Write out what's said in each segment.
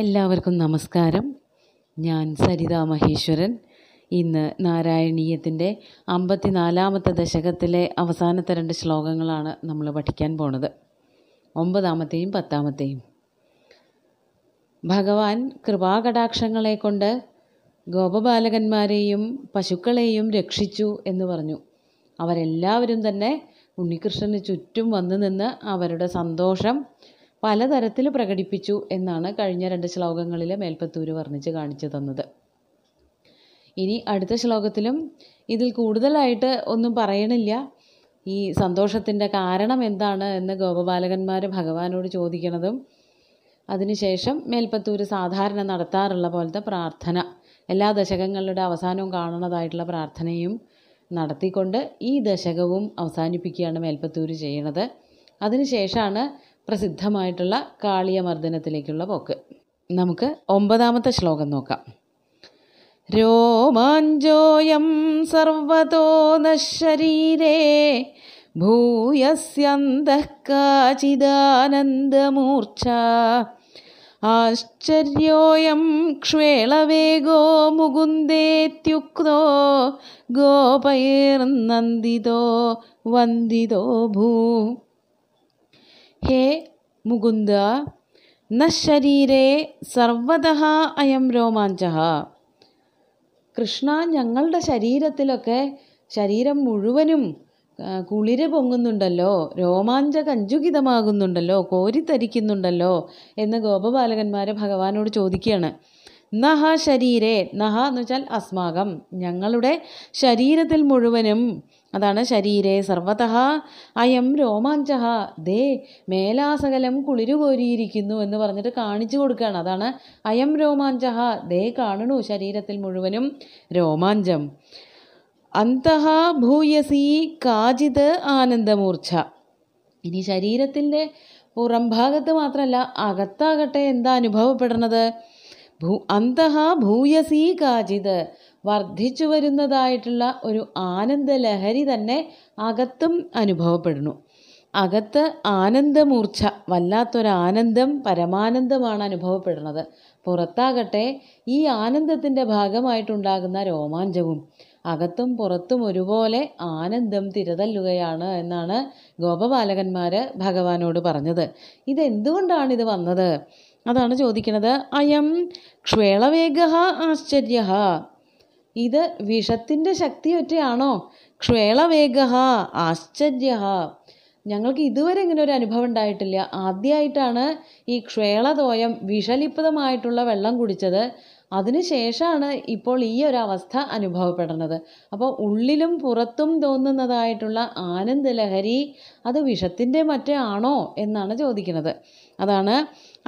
എല്ലാവർക്കും നമസ്കാരം ഞാൻ സരിത മഹേശ്വരൻ ഇന്ന് നാരായണീയത്തിൻ്റെ അമ്പത്തിനാലാമത്തെ ദശകത്തിലെ അവസാനത്തെ രണ്ട് ശ്ലോകങ്ങളാണ് നമ്മൾ പഠിക്കാൻ പോണത് ഒമ്പതാമത്തെയും പത്താമത്തെയും ഭഗവാൻ കൃപാകടാക്ഷങ്ങളെ കൊണ്ട് ഗോപബാലകന്മാരെയും പശുക്കളെയും രക്ഷിച്ചു എന്ന് പറഞ്ഞു അവരെല്ലാവരും തന്നെ ഉണ്ണികൃഷ്ണന് ചുറ്റും വന്നു നിന്ന് അവരുടെ സന്തോഷം പലതരത്തിൽ പ്രകടിപ്പിച്ചു എന്നാണ് കഴിഞ്ഞ രണ്ട് ശ്ലോകങ്ങളിൽ മേൽപ്പത്തൂര് വർണ്ണിച്ച് കാണിച്ചു തന്നത് ഇനി അടുത്ത ശ്ലോകത്തിലും ഇതിൽ കൂടുതലായിട്ട് ഒന്നും പറയണില്ല ഈ സന്തോഷത്തിൻ്റെ കാരണം എന്താണ് എന്ന് ഗോപബാലകന്മാർ ഭഗവാനോട് ചോദിക്കണതും അതിനുശേഷം മേൽപ്പത്തൂര് സാധാരണ നടത്താറുള്ള പോലത്തെ പ്രാർത്ഥന എല്ലാ ദശകങ്ങളുടെ അവസാനവും കാണുന്നതായിട്ടുള്ള പ്രാർത്ഥനയും നടത്തിക്കൊണ്ട് ഈ ദശകവും അവസാനിപ്പിക്കുകയാണ് മേൽപ്പത്തൂര് ചെയ്യണത് അതിനുശേഷമാണ് പ്രസിദ്ധമായിട്ടുള്ള കാളിയമർദ്ദനത്തിലേക്കുള്ള പോക്ക് നമുക്ക് ഒമ്പതാമത്തെ ശ്ലോകം നോക്കാം രോമാഞ്ജോയം സർവതോ നശരീരേ ഭൂയസ്യന്തഃക്കാചിദാനന്ദമൂർച്ഛ ആശ്ചര്യോയം ക്ഷ്വേളവേഗോ മുകുന്ദേത്യുക്തോ നന്ദിതോ വന്ദിതോ ഭൂ ഹേ മുകുന്ദ ന ശരീരേ സർവത അയം രോമാഞ്ച കൃഷ്ണ ഞങ്ങളുടെ ശരീരത്തിലൊക്കെ ശരീരം മുഴുവനും കുളിര് പൊങ്ങുന്നുണ്ടല്ലോ രോമാഞ്ച കഞ്ചുകിതമാകുന്നുണ്ടല്ലോ കോരിത്തരിക്കുന്നുണ്ടല്ലോ എന്ന് ഗോപബാലകന്മാരെ ഭഗവാനോട് ചോദിക്കുകയാണ് നഹ ശരീരേ നഹ എന്ന് വെച്ചാൽ അസ്മാകം ഞങ്ങളുടെ ശരീരത്തിൽ മുഴുവനും അതാണ് ശരീരേ സർവതഹ അയം രോമാഞ്ച ദേ മേലാസകലം കുളിരുകോരിയിരിക്കുന്നു എന്ന് പറഞ്ഞിട്ട് കാണിച്ചു കൊടുക്കുകയാണ് അതാണ് അയം രോമാഞ്ച ദേ കാണണു ശരീരത്തിൽ മുഴുവനും രോമാഞ്ചം അന്തഹ ഭൂയസി കാജിത് ആനന്ദമൂർച്ച ഇനി ശരീരത്തിൻ്റെ പുറംഭാഗത്ത് മാത്രമല്ല അകത്താകട്ടെ എന്താ അനുഭവപ്പെടുന്നത് ഭൂ അന്തഹ ഭൂയസീ കാചിത് വർദ്ധിച്ചു വരുന്നതായിട്ടുള്ള ഒരു ആനന്ദലഹരി തന്നെ അകത്തും അനുഭവപ്പെടുന്നു അകത്ത് ആനന്ദമൂർച്ച വല്ലാത്തൊരു ആനന്ദം പരമാനന്ദമാണ് അനുഭവപ്പെടുന്നത് പുറത്താകട്ടെ ഈ ആനന്ദത്തിൻ്റെ ഭാഗമായിട്ടുണ്ടാകുന്ന രോമാഞ്ചവും അകത്തും പുറത്തും ഒരുപോലെ ആനന്ദം തിരതല്ലുകയാണ് എന്നാണ് ഗോപബാലകന്മാർ ഭഗവാനോട് പറഞ്ഞത് ഇതെന്തുകൊണ്ടാണ് ഇത് വന്നത് അതാണ് ചോദിക്കുന്നത് അയം ക്ഷേളവേഗ ആശ്ചര്യ ഇത് വിഷത്തിൻ്റെ ഒറ്റയാണോ ക്ഷേളവേഗ ആശ്ചര്യ ഞങ്ങൾക്ക് ഇതുവരെ ഇങ്ങനെ ഒരു അനുഭവം ഉണ്ടായിട്ടില്ല ആദ്യമായിട്ടാണ് ഈ ക്ഷേളതോയം വിഷലിപ്തമായിട്ടുള്ള വെള്ളം കുടിച്ചത് അതിനുശേഷമാണ് ഇപ്പോൾ ഈ ഒരു അവസ്ഥ അനുഭവപ്പെടുന്നത് അപ്പോൾ ഉള്ളിലും പുറത്തും തോന്നുന്നതായിട്ടുള്ള ആനന്ദ ലഹരി അത് വിഷത്തിൻ്റെ മറ്റേ ആണോ എന്നാണ് ചോദിക്കുന്നത് അതാണ്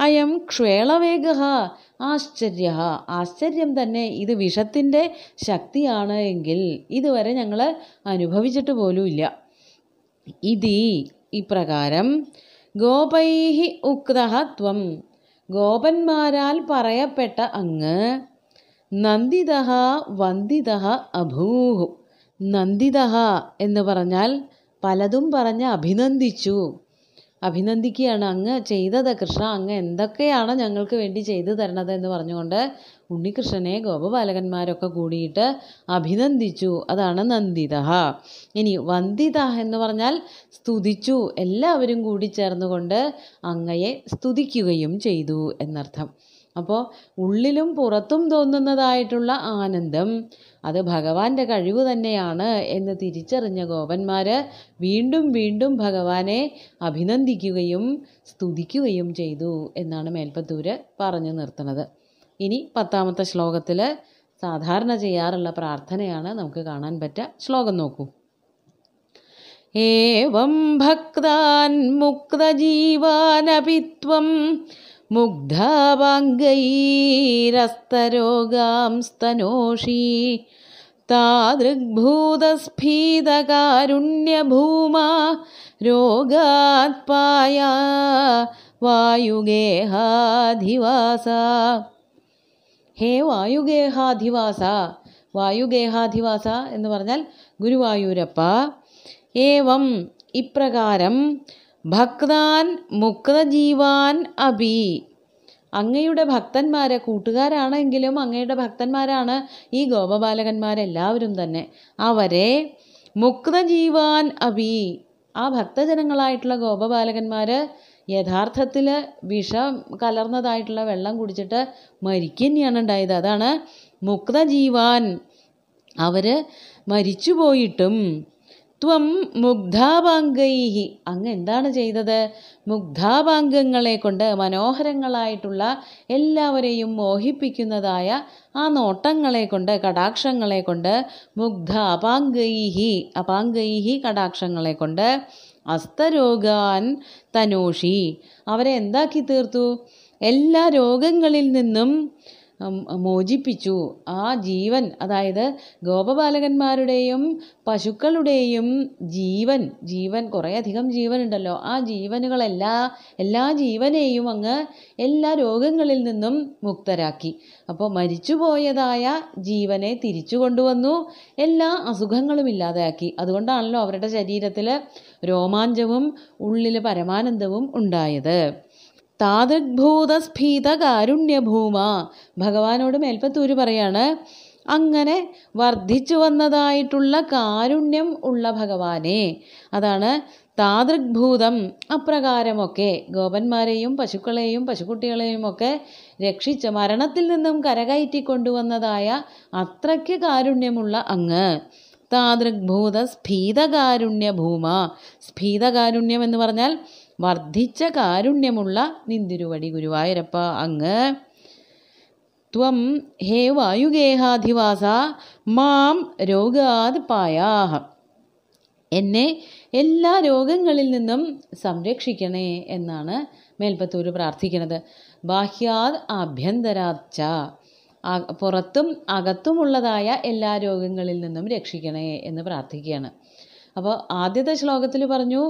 അയം ക്ഷേളവേഗ ആശ്ചര്യ ആശ്ചര്യം തന്നെ ഇത് വിഷത്തിൻ്റെ ശക്തിയാണ് എങ്കിൽ ഇതുവരെ ഞങ്ങൾ അനുഭവിച്ചിട്ട് പോലുമില്ല ഇതി ഇപ്രകാരം ഗോപൈ ഉക്ത ഗോപന്മാരാൽ പറയപ്പെട്ട അങ്ങ് നന്ദിത വന്ദിത അഭൂഹു നന്ദിത എന്ന് പറഞ്ഞാൽ പലതും പറഞ്ഞ് അഭിനന്ദിച്ചു അഭിനന്ദിക്കുകയാണ് അങ്ങ് ചെയ്തത് കൃഷ്ണ അങ്ങ് എന്തൊക്കെയാണ് ഞങ്ങൾക്ക് വേണ്ടി ചെയ്തു തരണത് എന്ന് പറഞ്ഞുകൊണ്ട് ഉണ്ണികൃഷ്ണനെ ഗോപബാലകന്മാരൊക്കെ കൂടിയിട്ട് അഭിനന്ദിച്ചു അതാണ് നന്ദിത ഇനി വന്ദിത എന്ന് പറഞ്ഞാൽ സ്തുതിച്ചു എല്ലാവരും കൂടി ചേർന്നുകൊണ്ട് അങ്ങയെ സ്തുതിക്കുകയും ചെയ്തു എന്നർത്ഥം അപ്പോൾ ഉള്ളിലും പുറത്തും തോന്നുന്നതായിട്ടുള്ള ആനന്ദം അത് ഭഗവാന്റെ കഴിവ് തന്നെയാണ് എന്ന് തിരിച്ചറിഞ്ഞ ഗോപന്മാർ വീണ്ടും വീണ്ടും ഭഗവാനെ അഭിനന്ദിക്കുകയും സ്തുതിക്കുകയും ചെയ്തു എന്നാണ് മേൽപ്പത്തൂര് പറഞ്ഞു നിർത്തുന്നത് ഇനി പത്താമത്തെ ശ്ലോകത്തിൽ സാധാരണ ചെയ്യാറുള്ള പ്രാർത്ഥനയാണ് നമുക്ക് കാണാൻ പറ്റുക ശ്ലോകം നോക്കൂ ഏവം ഭക്താൻ മുക്തജീവാനപിത്വം ത്വം സ്തനോഷി താദൃഗ്ഭൂതസ്ഫീതകാരുണ്യഭൂമാ രോഗാത്പായ വായുഗേഹാധിവാസ ഹേ വായുഗേഹാധിവാസ വായുഗേഹാധിവാസ എന്ന് പറഞ്ഞാൽ ഗുരുവായൂരപ്പ ഏവം ഇപ്രകാരം ഭക്താൻ മുക്തജീവാൻ അഭി അങ്ങയുടെ ഭക്തന്മാരെ കൂട്ടുകാരാണെങ്കിലും അങ്ങയുടെ ഭക്തന്മാരാണ് ഈ ഗോപബാലകന്മാരെല്ലാവരും തന്നെ അവരെ മുക്തജീവാൻ അഭി ആ ഭക്തജനങ്ങളായിട്ടുള്ള ഗോപബാലകന്മാർ യഥാർത്ഥത്തിൽ വിഷം കലർന്നതായിട്ടുള്ള വെള്ളം കുടിച്ചിട്ട് മരിക്കുക തന്നെയാണ് ഉണ്ടായത് അതാണ് മുക്തജീവാൻ അവർ മരിച്ചു പോയിട്ടും ത്വം മുഗ്ധാബാംഗൈഹി അങ്ങ് എന്താണ് ചെയ്തത് മുഗ്ധാബാംഗങ്ങളെ കൊണ്ട് മനോഹരങ്ങളായിട്ടുള്ള എല്ലാവരെയും മോഹിപ്പിക്കുന്നതായ ആ നോട്ടങ്ങളെ കൊണ്ട് കടാക്ഷങ്ങളെ കൊണ്ട് മുഗ്ധ അപാംഗൈഹി അപാംഗൈഹി കടാക്ഷങ്ങളെ കൊണ്ട് അസ്തരോഗാൻ തനോഷി അവരെ എന്താക്കി തീർത്തു എല്ലാ രോഗങ്ങളിൽ നിന്നും മോചിപ്പിച്ചു ആ ജീവൻ അതായത് ഗോപബാലകന്മാരുടെയും പശുക്കളുടെയും ജീവൻ ജീവൻ കുറേയധികം ജീവനുണ്ടല്ലോ ആ ജീവനുകളെല്ലാ എല്ലാ ജീവനെയും അങ്ങ് എല്ലാ രോഗങ്ങളിൽ നിന്നും മുക്തരാക്കി അപ്പോൾ മരിച്ചുപോയതായ ജീവനെ തിരിച്ചു കൊണ്ടുവന്നു എല്ലാ അസുഖങ്ങളും ഇല്ലാതെയാക്കി അതുകൊണ്ടാണല്ലോ അവരുടെ ശരീരത്തിൽ രോമാഞ്ചവും ഉള്ളിൽ പരമാനന്ദവും ഉണ്ടായത് താദൃഗ്ഭൂതസ്ഫീതകാരുണ്യഭൂമ ഭഗവാനോട് മേൽപ്പത്തൂര് പറയാണ് അങ്ങനെ വർദ്ധിച്ചു വന്നതായിട്ടുള്ള കാരുണ്യം ഉള്ള ഭഗവാനെ അതാണ് താതൃഭൂതം അപ്രകാരമൊക്കെ ഗോപന്മാരെയും പശുക്കളെയും പശുക്കുട്ടികളെയും ഒക്കെ രക്ഷിച്ച മരണത്തിൽ നിന്നും കരകയറ്റി കൊണ്ടുവന്നതായ അത്രയ്ക്ക് കാരുണ്യമുള്ള അങ്ങ് താതൃഗ്ഭൂത സ്ഫീതകാരുണ്യഭൂമ സ്ഫീതകാരുണ്യം എന്ന് പറഞ്ഞാൽ വർദ്ധിച്ച കാരുണ്യമുള്ള നിന്തിരുവടി ഗുരുവായൂരപ്പ അങ്ങ് ത്വം ഹേ വായുഗേഹാധിവാസ മാം രോഗാത് പായാഹ എന്നെ എല്ലാ രോഗങ്ങളിൽ നിന്നും സംരക്ഷിക്കണേ എന്നാണ് മേൽപ്പത്തൂർ പ്രാർത്ഥിക്കുന്നത് ബാഹ്യാത് ആഭ്യന്തരാച്ച പുറത്തും അകത്തുമുള്ളതായ എല്ലാ രോഗങ്ങളിൽ നിന്നും രക്ഷിക്കണേ എന്ന് പ്രാർത്ഥിക്കുകയാണ് അപ്പോൾ ആദ്യത്തെ ശ്ലോകത്തിൽ പറഞ്ഞു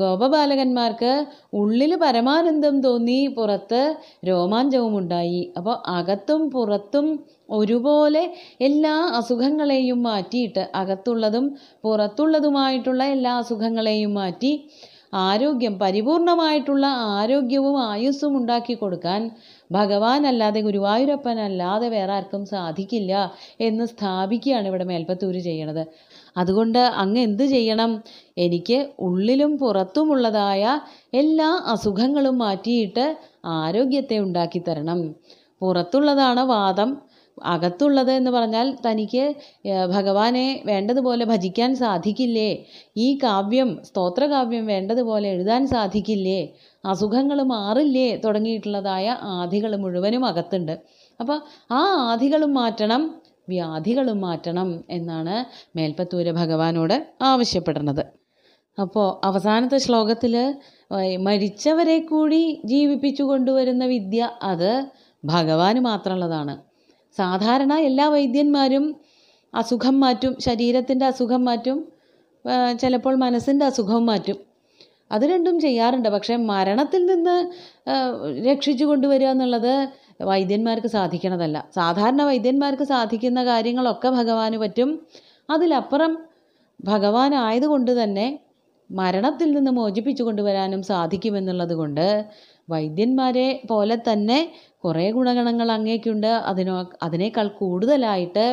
ഗോപബാലകന്മാർക്ക് ഉള്ളിൽ പരമാനന്ദം തോന്നി പുറത്ത് രോമാഞ്ചവും ഉണ്ടായി അപ്പോൾ അകത്തും പുറത്തും ഒരുപോലെ എല്ലാ അസുഖങ്ങളെയും മാറ്റിയിട്ട് അകത്തുള്ളതും പുറത്തുള്ളതുമായിട്ടുള്ള എല്ലാ അസുഖങ്ങളെയും മാറ്റി ആരോഗ്യം പരിപൂർണമായിട്ടുള്ള ആരോഗ്യവും ആയുസ്സും ഉണ്ടാക്കി കൊടുക്കാൻ ഭഗവാൻ അല്ലാതെ ഗുരുവായൂരപ്പൻ അല്ലാതെ വേറെ ആർക്കും സാധിക്കില്ല എന്ന് സ്ഥാപിക്കുകയാണ് ഇവിടെ മേൽപ്പത്തൂര് ചെയ്യണത് അതുകൊണ്ട് അങ്ങ് എന്ത് ചെയ്യണം എനിക്ക് ഉള്ളിലും പുറത്തുമുള്ളതായ എല്ലാ അസുഖങ്ങളും മാറ്റിയിട്ട് ആരോഗ്യത്തെ ഉണ്ടാക്കി തരണം പുറത്തുള്ളതാണ് വാദം അകത്തുള്ളത് എന്ന് പറഞ്ഞാൽ തനിക്ക് ഭഗവാനെ വേണ്ടതുപോലെ ഭജിക്കാൻ സാധിക്കില്ലേ ഈ കാവ്യം സ്തോത്രകാവ്യം വേണ്ടതുപോലെ എഴുതാൻ സാധിക്കില്ലേ അസുഖങ്ങൾ മാറില്ലേ തുടങ്ങിയിട്ടുള്ളതായ ആധികൾ മുഴുവനും അകത്തുണ്ട് അപ്പോൾ ആ ആധികളും മാറ്റണം വ്യാധികൾ മാറ്റണം എന്നാണ് മേൽപ്പത്തൂര് ഭഗവാനോട് ആവശ്യപ്പെടുന്നത് അപ്പോൾ അവസാനത്തെ ശ്ലോകത്തിൽ മരിച്ചവരെ കൂടി ജീവിപ്പിച്ചു കൊണ്ടുവരുന്ന വിദ്യ അത് ഭഗവാന് മാത്രമുള്ളതാണ് സാധാരണ എല്ലാ വൈദ്യന്മാരും അസുഖം മാറ്റും ശരീരത്തിൻ്റെ അസുഖം മാറ്റും ചിലപ്പോൾ മനസ്സിൻ്റെ അസുഖവും മാറ്റും അത് രണ്ടും ചെയ്യാറുണ്ട് പക്ഷേ മരണത്തിൽ നിന്ന് രക്ഷിച്ചു കൊണ്ടുവരിക എന്നുള്ളത് വൈദ്യന്മാർക്ക് സാധിക്കണതല്ല സാധാരണ വൈദ്യന്മാർക്ക് സാധിക്കുന്ന കാര്യങ്ങളൊക്കെ ഭഗവാന് പറ്റും അതിലപ്പുറം ഭഗവാനായതുകൊണ്ട് തന്നെ മരണത്തിൽ നിന്ന് മോചിപ്പിച്ചു കൊണ്ടുവരാനും സാധിക്കുമെന്നുള്ളത് കൊണ്ട് വൈദ്യന്മാരെ പോലെ തന്നെ കുറേ ഗുണഗണങ്ങൾ അങ്ങേക്കുണ്ട് അതിനോ അതിനേക്കാൾ കൂടുതലായിട്ട്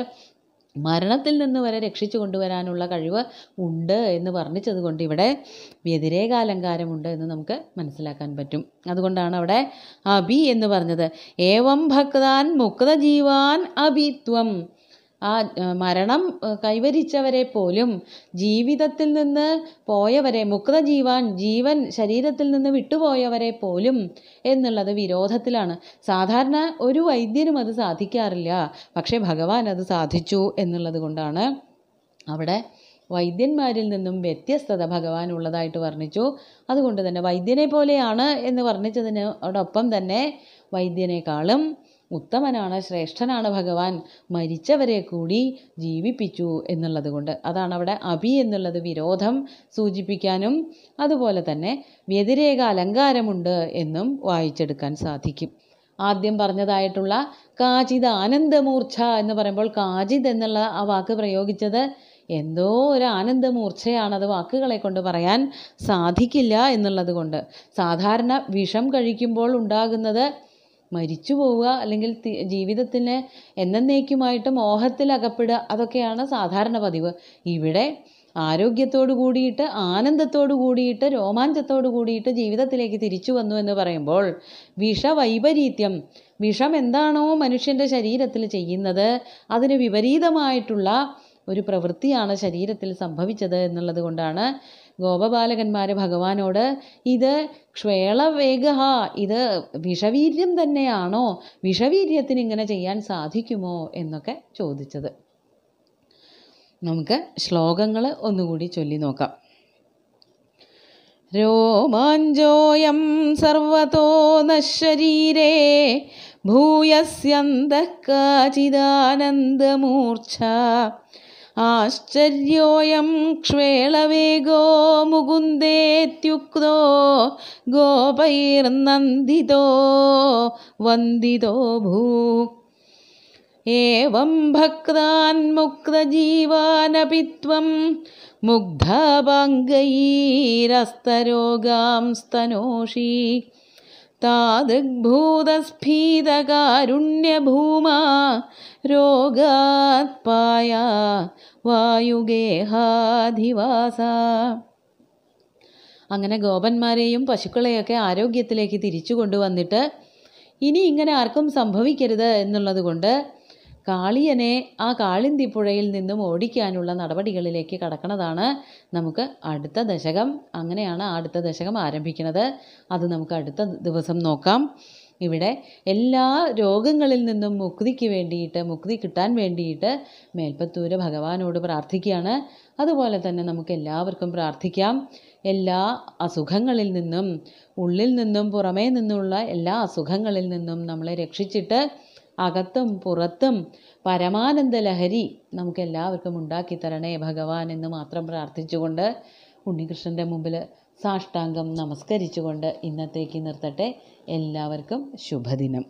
മരണത്തിൽ നിന്ന് വരെ രക്ഷിച്ചു കൊണ്ടുവരാനുള്ള കഴിവ് ഉണ്ട് എന്ന് കൊണ്ട് ഇവിടെ വ്യതിരേക അലങ്കാരമുണ്ട് എന്ന് നമുക്ക് മനസ്സിലാക്കാൻ പറ്റും അതുകൊണ്ടാണ് അവിടെ അഭി എന്ന് പറഞ്ഞത് ഏവം ഭക്താൻ മുക്തജീവാൻ അഭിത്വം ആ മരണം കൈവരിച്ചവരെ പോലും ജീവിതത്തിൽ നിന്ന് പോയവരെ മുക്ത ജീവാൻ ജീവൻ ശരീരത്തിൽ നിന്ന് വിട്ടുപോയവരെ പോലും എന്നുള്ളത് വിരോധത്തിലാണ് സാധാരണ ഒരു വൈദ്യനും അത് സാധിക്കാറില്ല പക്ഷേ ഭഗവാൻ അത് സാധിച്ചു എന്നുള്ളത് കൊണ്ടാണ് അവിടെ വൈദ്യന്മാരിൽ നിന്നും വ്യത്യസ്തത ഭഗവാൻ ഉള്ളതായിട്ട് വർണ്ണിച്ചു അതുകൊണ്ട് തന്നെ വൈദ്യനെ പോലെയാണ് എന്ന് വർണ്ണിച്ചതിനോടൊപ്പം തന്നെ വൈദ്യനേക്കാളും ഉത്തമനാണ് ശ്രേഷ്ഠനാണ് ഭഗവാൻ മരിച്ചവരെ കൂടി ജീവിപ്പിച്ചു എന്നുള്ളത് കൊണ്ട് അതാണ് അവിടെ അഭി എന്നുള്ളത് വിരോധം സൂചിപ്പിക്കാനും അതുപോലെ തന്നെ വ്യതിരേക അലങ്കാരമുണ്ട് എന്നും വായിച്ചെടുക്കാൻ സാധിക്കും ആദ്യം പറഞ്ഞതായിട്ടുള്ള കാചിത് ആനന്ദമൂർച്ഛ എന്ന് പറയുമ്പോൾ കാചിത് എന്നുള്ള ആ വാക്ക് പ്രയോഗിച്ചത് എന്തോ ഒരു ആനന്ദമൂർച്ഛയാണ് അത് വാക്കുകളെ കൊണ്ട് പറയാൻ സാധിക്കില്ല എന്നുള്ളത് കൊണ്ട് സാധാരണ വിഷം കഴിക്കുമ്പോൾ ഉണ്ടാകുന്നത് മരിച്ചു പോവുക അല്ലെങ്കിൽ ജീവിതത്തിനെ എന്നേക്കുമായിട്ട് മോഹത്തിൽ അകപ്പെടുക അതൊക്കെയാണ് സാധാരണ പതിവ് ഇവിടെ ആരോഗ്യത്തോടു കൂടിയിട്ട് ആനന്ദത്തോടു കൂടിയിട്ട് രോമാഞ്ചത്തോടു കൂടിയിട്ട് ജീവിതത്തിലേക്ക് തിരിച്ചു വന്നു എന്ന് പറയുമ്പോൾ വിഷവൈപരീത്യം വിഷം എന്താണോ മനുഷ്യൻ്റെ ശരീരത്തിൽ ചെയ്യുന്നത് അതിന് വിപരീതമായിട്ടുള്ള ഒരു പ്രവൃത്തിയാണ് ശരീരത്തിൽ സംഭവിച്ചത് എന്നുള്ളത് കൊണ്ടാണ് ഗോപബാലകന്മാർ ഭഗവാനോട് ഇത് ക്ഷേളവേഗ ഇത് വിഷവീര്യം തന്നെയാണോ വിഷവീര്യത്തിന് ഇങ്ങനെ ചെയ്യാൻ സാധിക്കുമോ എന്നൊക്കെ ചോദിച്ചത് നമുക്ക് ശ്ലോകങ്ങൾ ഒന്നുകൂടി ചൊല്ലി നോക്കാം രോമാഞ്ചോയം സർവതോ നശരീരേ ഭൂയസ്യന്തഃ കാചിദാനന്ദമൂർച്ഛ ആശ്ചര്യോയം ക്ഷ്വേളവേഗോ മുകുന്ദേത്യുക്തോ ഗോപൈർനന്ദിതോ വന്ദിതോ ഭൂ एवं भक्तान् मुक्तजीवानपि त्वं मुग्धाभाङ्गैरस्तरोगां स्तनोषि താദൃഗ്ഭൂതസ്ഫീതകാരുണ്യഭൂമാ രോഗാത്പായ വായുഗേഹാധിവാസ അങ്ങനെ ഗോപന്മാരെയും പശുക്കളെയൊക്കെ ആരോഗ്യത്തിലേക്ക് തിരിച്ചു കൊണ്ടുവന്നിട്ട് ഇനി ഇങ്ങനെ ആർക്കും സംഭവിക്കരുത് എന്നുള്ളത് കൊണ്ട് കാളിയനെ ആ പുഴയിൽ നിന്നും ഓടിക്കാനുള്ള നടപടികളിലേക്ക് കടക്കുന്നതാണ് നമുക്ക് അടുത്ത ദശകം അങ്ങനെയാണ് അടുത്ത ദശകം ആരംഭിക്കുന്നത് അത് നമുക്ക് അടുത്ത ദിവസം നോക്കാം ഇവിടെ എല്ലാ രോഗങ്ങളിൽ നിന്നും മുക്തിക്ക് വേണ്ടിയിട്ട് മുക്തി കിട്ടാൻ വേണ്ടിയിട്ട് മേൽപ്പത്തൂര് ഭഗവാനോട് പ്രാർത്ഥിക്കുകയാണ് അതുപോലെ തന്നെ നമുക്ക് എല്ലാവർക്കും പ്രാർത്ഥിക്കാം എല്ലാ അസുഖങ്ങളിൽ നിന്നും ഉള്ളിൽ നിന്നും പുറമേ നിന്നുള്ള എല്ലാ അസുഖങ്ങളിൽ നിന്നും നമ്മളെ രക്ഷിച്ചിട്ട് അകത്തും പുറത്തും പരമാനന്ദ ലഹരി നമുക്ക് എല്ലാവർക്കും ഉണ്ടാക്കി തരണേ ഭഗവാൻ എന്ന് മാത്രം പ്രാർത്ഥിച്ചുകൊണ്ട് ഉണ്ണികൃഷ്ണൻ്റെ മുമ്പിൽ സാഷ്ടാംഗം നമസ്കരിച്ചുകൊണ്ട് ഇന്നത്തേക്ക് നിർത്തട്ടെ എല്ലാവർക്കും ശുഭദിനം